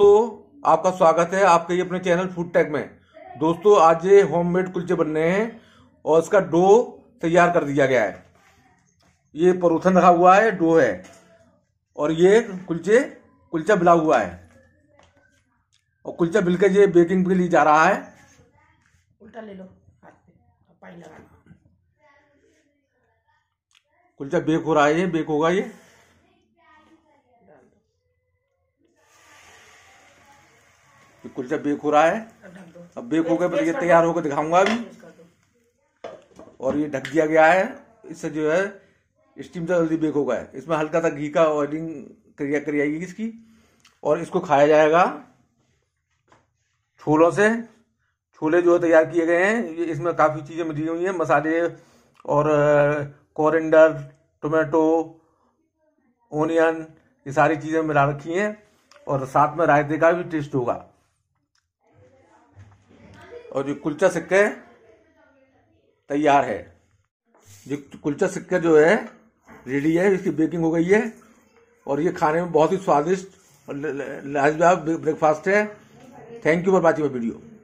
दोस्तों आपका स्वागत है आपके ये अपने चैनल फूड टैग में दोस्तों आज ये होममेड कुलचे बन रहे हैं और इसका डो तैयार कर दिया गया है ये परोथन रखा हुआ है डो है और ये कुलचे कुलचा बिला हुआ है और कुलचा बिल के ये बेकिंग के लिए जा रहा है उल्टा ले लो हाथ पे कुलचा बेक हो रहा है ये बेक होगा ये कुछ जब बेक हो रहा है अब बेक हो गया ये तैयार होकर दिखाऊंगा अभी और ये ढक दिया गया है इससे जो है स्टीम तो जल्दी बेक होगा इसमें हल्का सा घी का ऑयलिंग क्रिया करी आएगी इसकी और इसको खाया जाएगा छोलों से छोले जो है तैयार किए गए हैं इसमें काफ़ी चीज़ें मिली हुई हैं मसाले और कोरिंडर टोमेटो ओनियन ये सारी चीज़ें मिला रखी हैं और साथ में रायते का भी टेस्ट होगा और जो कुलचा सिक्के तैयार है जो कुलचा सिक्का जो है रेडी है इसकी बेकिंग हो गई है और ये खाने में बहुत ही स्वादिष्ट और लाजवाब ब्रेकफास्ट है thank you for watching video